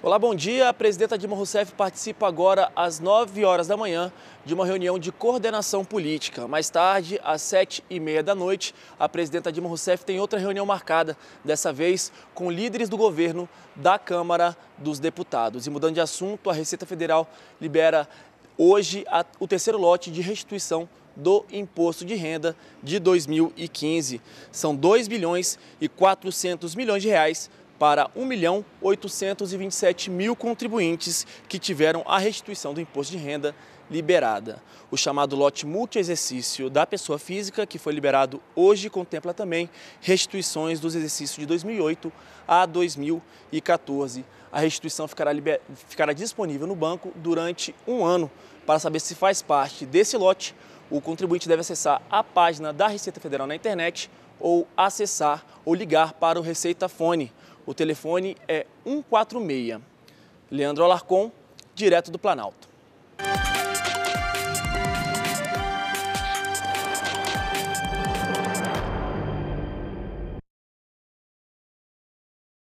Olá, bom dia. A presidenta Dilma Rousseff participa agora às 9 horas da manhã de uma reunião de coordenação política. Mais tarde, às 7 e meia da noite, a presidenta Dilma Rousseff tem outra reunião marcada, dessa vez com líderes do governo da Câmara dos Deputados. E mudando de assunto, a Receita Federal libera hoje o terceiro lote de restituição do imposto de renda de 2015. São 2 bilhões e 400 milhões de reais para 1 milhão 827 mil contribuintes que tiveram a restituição do imposto de renda liberada. O chamado lote multi-exercício da pessoa física, que foi liberado hoje, contempla também restituições dos exercícios de 2008 a 2014. A restituição ficará, liber... ficará disponível no banco durante um ano. Para saber se faz parte desse lote, o contribuinte deve acessar a página da Receita Federal na internet ou acessar ou ligar para o Receita Fone. O telefone é 146. Leandro Alarcon, direto do Planalto.